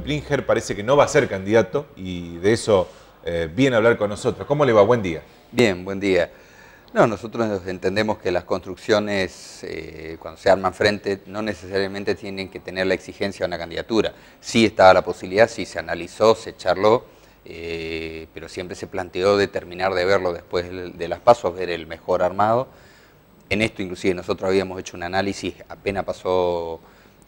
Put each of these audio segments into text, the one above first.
Plinger parece que no va a ser candidato y de eso eh, viene a hablar con nosotros. ¿Cómo le va? Buen día. Bien, buen día. No, nosotros entendemos que las construcciones, eh, cuando se arman frente, no necesariamente tienen que tener la exigencia de una candidatura. Sí estaba la posibilidad, sí se analizó, se charló, eh, pero siempre se planteó determinar de verlo después de las pasos, ver el mejor armado. En esto inclusive nosotros habíamos hecho un análisis, apenas pasó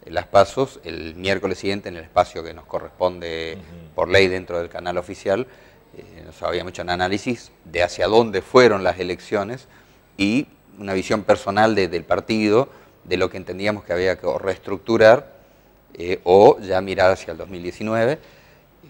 las pasos el miércoles siguiente en el espacio que nos corresponde por ley dentro del canal oficial. Eh, nos habíamos hecho un análisis de hacia dónde fueron las elecciones y una visión personal del partido, de lo que entendíamos que había que reestructurar eh, o ya mirar hacia el 2019.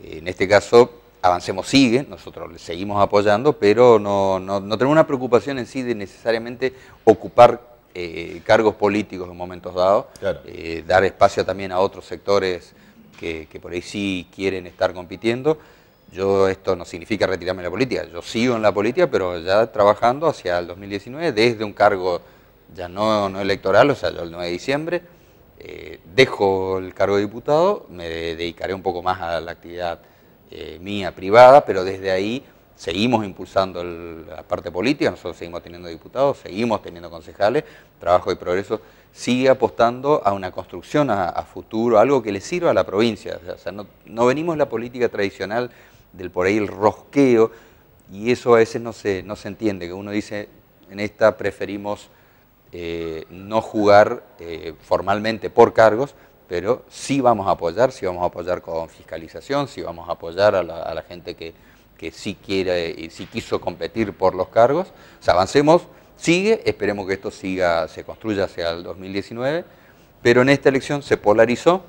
En este caso, Avancemos sigue, nosotros le seguimos apoyando, pero no, no, no tenemos una preocupación en sí de necesariamente ocupar eh, cargos políticos en momentos dados, eh, dar espacio también a otros sectores que, por ahí sí quieren estar compitiendo. Yo esto no significa retirarme de la política, yo sigo en la política, pero ya trabajando hacia el 2019 desde un cargo ya no, no electoral, o sea, yo el 9 de diciembre eh, dejo el cargo de diputado, me dedicaré un poco más a la actividad mía privada, pero desde ahí Seguimos impulsando la parte política, nosotros seguimos teniendo diputados, seguimos teniendo concejales, Trabajo y Progreso sigue apostando a una construcción a, futuro, algo que le sirva a la provincia. sea, no, venimos venimos la política tradicional del por ahí el rosqueo, y eso a veces no se, no se entiende, que uno dice, en esta preferimos eh, no jugar eh, formalmente por cargos, pero sí vamos a apoyar, sí vamos a apoyar con fiscalización, sí vamos a apoyar a la gente que, que sí, quiere, quiso competir por los cargos. O sea, avancemos, sigue, esperemos que esto siga, se construya hacia el 2019, pero en esta elección se polarizó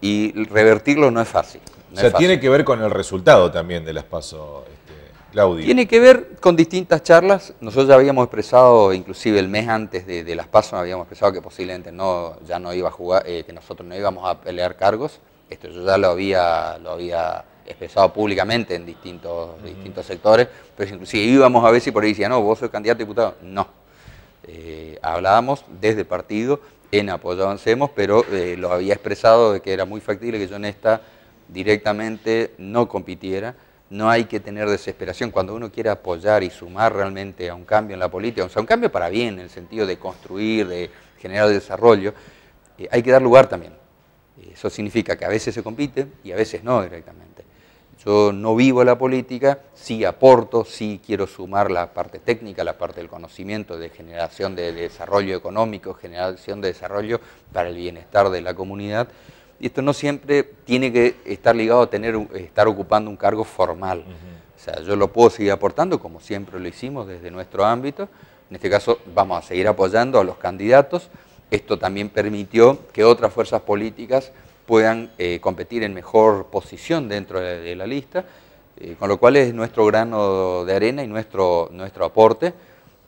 y revertirlo no es fácil. o sea, tiene que ver con el resultado también de las PASO, este, Claudio. Tiene que ver con distintas charlas. Nosotros ya habíamos expresado, inclusive el mes antes de, las PASO, habíamos expresado que posiblemente no, ya no iba a jugar, eh, que nosotros no íbamos a pelear cargos. Esto yo ya lo había, lo había expresado públicamente en distintos, distintos sectores, pero inclusive íbamos a veces y por ahí decía, no, vos sos candidato a diputado. No. Eh, hablábamos desde partido en apoyo avancemos, pero eh, lo había expresado de que era muy factible que yo en esta directamente no compitiera. No hay que tener desesperación cuando uno quiere apoyar y sumar realmente a un cambio en la política, o sea, un cambio para bien, en el sentido de construir, de generar desarrollo, eh, hay que dar lugar también. Eso significa que a veces se compite y a veces no directamente. Yo no vivo la política, sí aporto, sí quiero sumar la parte técnica, la parte del conocimiento, de generación de desarrollo económico, generación de desarrollo para el bienestar de la comunidad. Y esto no siempre tiene que estar ligado a tener, estar ocupando un cargo formal. O sea, yo lo puedo seguir aportando, como siempre lo hicimos desde nuestro ámbito. En este caso, vamos a seguir apoyando a los candidatos. Esto también permitió que otras fuerzas políticas puedan eh, competir en mejor posición dentro de, la lista, eh, con lo cual es nuestro grano de arena y nuestro, nuestro aporte,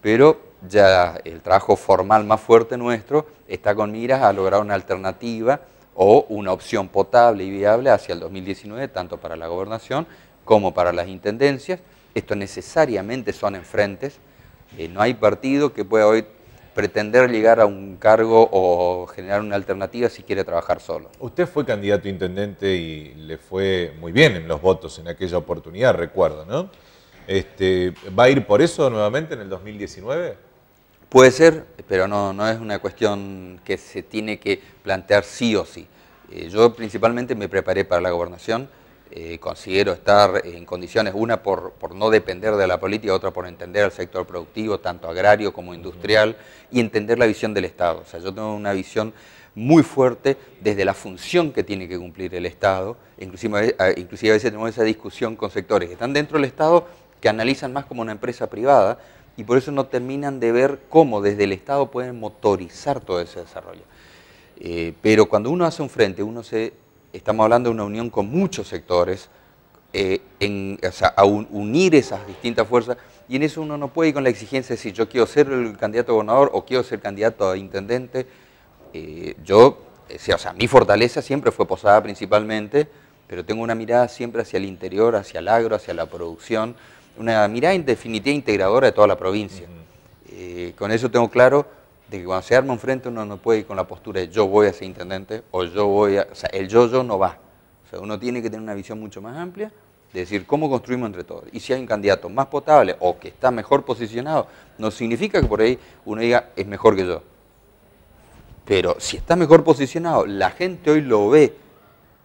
pero ya el trabajo formal más fuerte nuestro está con miras a lograr una alternativa o una opción potable y viable hacia el 2019, tanto para la gobernación como para las intendencias. Esto necesariamente son enfrentes. Eh, no hay partido que pueda hoy pretender llegar a un cargo o generar una alternativa si quiere trabajar solo. Usted fue candidato a intendente y le fue muy bien en los votos en aquella oportunidad, recuerdo, ¿no? Este, ¿Va a ir por eso nuevamente en el 2019? Puede ser, pero no, es una cuestión que se tiene que plantear sí o sí. Eh, yo principalmente me preparé para la gobernación, eh, considero estar en condiciones, una por, no depender de la política, otra por entender al sector productivo, tanto agrario como industrial, y entender la visión del Estado. O sea, yo tengo una visión muy fuerte desde la función que tiene que cumplir el Estado, inclusive, eh, inclusive a veces tenemos esa discusión con sectores que están dentro del Estado, que analizan más como una empresa privada, y por eso no terminan de ver cómo desde el Estado pueden motorizar todo ese desarrollo. Eh, pero cuando uno hace un frente, uno se estamos hablando de una unión con muchos sectores, eh, a unir esas distintas fuerzas, y en eso uno no puede ir con la exigencia de decir yo quiero ser el candidato a gobernador o quiero ser candidato a intendente. Eh, yo, eh, sea, mi fortaleza siempre fue posada principalmente, pero tengo una mirada siempre hacia el interior, hacia el agro, hacia la producción, una mirada en definitiva integradora de toda la provincia. con eso tengo claro de que cuando se arma un frente uno no puede ir con la postura de yo voy a ser intendente o yo voy a... O sea, el yo-yo no va. O sea, uno tiene que tener una visión mucho más amplia de decir cómo construimos entre todos. Y si hay un candidato más potable o que está mejor posicionado, no significa que por ahí uno diga es mejor que yo. Pero si está mejor posicionado, la gente hoy lo ve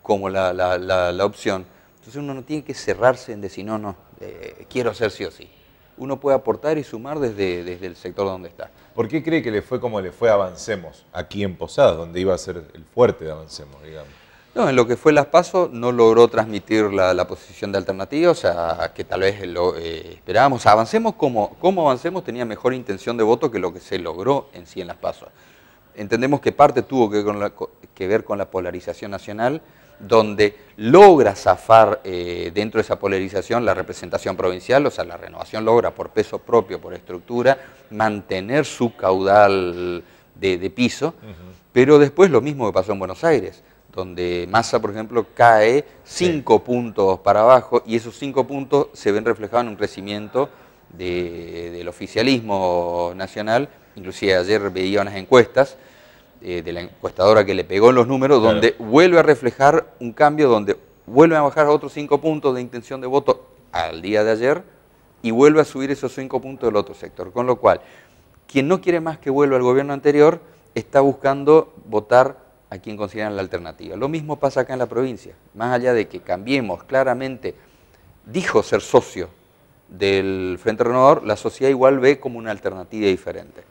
como la, opción. Entonces uno no tiene que cerrarse en decir, no, no, eh, quiero ser sí o sí uno puede aportar y sumar desde, desde el sector donde está. ¿Por qué cree que le fue como le fue Avancemos aquí en Posadas, donde iba a ser el fuerte de Avancemos, No, en lo que fue las PASO no logró transmitir la, posición de alternativa, o sea, que tal vez lo eh, esperábamos. Avancemos como, como avancemos tenía mejor intención de voto que lo que se logró en sí en las PASO. Entendemos que parte tuvo que ver con la polarización nacional, donde logra zafar eh, dentro de esa polarización la representación provincial, o sea, la renovación logra por peso propio, por estructura, mantener su caudal de, piso, pero después lo mismo que pasó en Buenos Aires, donde Massa, por ejemplo, cae cinco puntos para abajo y esos cinco puntos se ven reflejados en un crecimiento del oficialismo nacional, inclusive ayer veía unas encuestas, eh, de la encuestadora que le pegó en los números, donde vuelve a reflejar un cambio, donde vuelve a bajar otros cinco puntos de intención de voto al día de ayer y vuelve a subir esos cinco puntos del otro sector. Con lo cual, quien no quiere más que vuelva al gobierno anterior está buscando votar a quien consideran la alternativa. Lo mismo pasa acá en la provincia. Más allá de que cambiemos claramente, dijo ser socio del Frente Renovador, la sociedad igual ve como una alternativa diferente.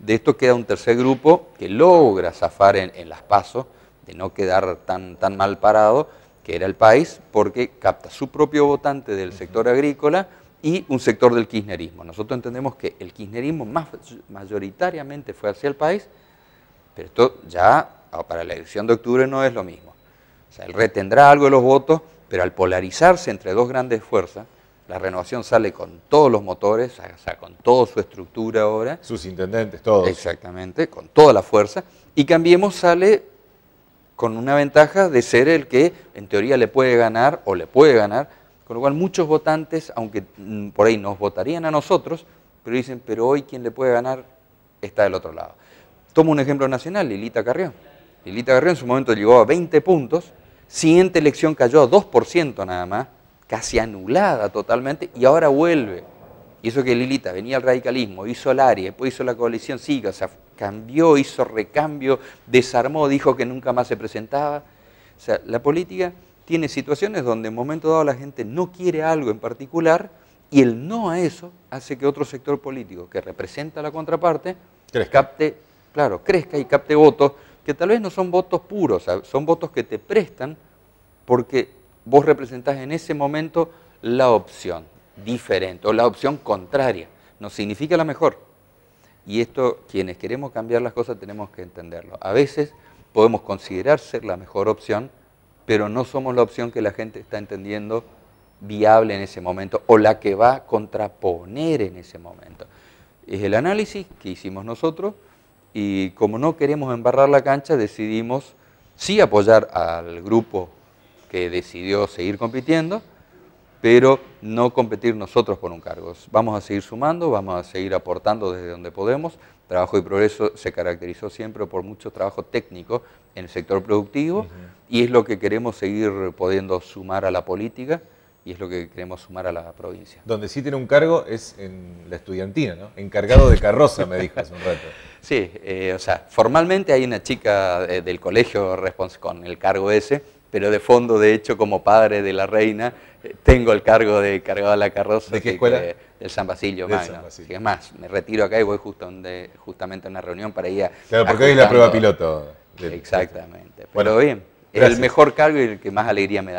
De esto queda un tercer grupo que logra zafar en, las pasos, de no quedar tan, tan mal parado, que era el país, porque capta su propio votante del sector agrícola y un sector del kirchnerismo. Nosotros entendemos que el kirchnerismo más, mayoritariamente fue hacia el país, pero esto ya para la elección de octubre no es lo mismo. O sea, él retendrá algo de los votos, pero al polarizarse entre dos grandes fuerzas, la renovación sale con todos los motores, o sea, con toda su estructura ahora. Sus intendentes, todos. Exactamente, con toda la fuerza. Y Cambiemos sale con una ventaja de ser el que en teoría le puede ganar o le puede ganar, con lo cual muchos votantes, aunque mm, por ahí nos votarían a nosotros, pero dicen, pero hoy quien le puede ganar está del otro lado. Tomo un ejemplo nacional, Lilita Carrión. Lilita Carrión en su momento llegó a 20 puntos, siguiente elección cayó a 2% nada más, casi anulada totalmente, y ahora vuelve. Y eso que Lilita venía al radicalismo, hizo el área, después hizo la coalición siga, o cambió, hizo recambio, desarmó, dijo que nunca más se presentaba. O sea, la política tiene situaciones donde en un momento dado la gente no quiere algo en particular y el no a eso hace que otro sector político que representa a la contraparte capte, claro, crezca y capte votos que tal vez no son votos puros, son votos que te prestan porque vos representás en ese momento la opción diferente o la opción contraria. No significa la mejor. Y esto, quienes queremos cambiar las cosas, tenemos que entenderlo. A veces podemos considerar ser la mejor opción, pero no somos la opción que la gente está entendiendo viable en ese momento o la que va a contraponer en ese momento. Es el análisis que hicimos nosotros y como no queremos embarrar la cancha, decidimos sí apoyar al grupo que decidió seguir compitiendo, pero no competir nosotros por un cargo. Vamos a seguir sumando, vamos a seguir aportando desde donde podemos. Trabajo y Progreso se caracterizó siempre por mucho trabajo técnico en el sector productivo y es lo que queremos seguir pudiendo sumar a la política y es lo que queremos sumar a la provincia. Donde sí tiene un cargo es en la estudiantina, ¿no? Encargado de carroza, me dijo hace un rato. Sí, eh, o sea, formalmente hay una chica eh, del colegio con el cargo ese, pero de fondo, de hecho, como padre de la reina, eh, tengo el cargo de cargado de la carroza. escuela? del San Basilio más. Magno. más, me retiro acá y voy justo justamente a una reunión para ir a... Claro, porque hoy es la prueba piloto. Exactamente. Pero bien, es el mejor cargo y el que más alegría me da.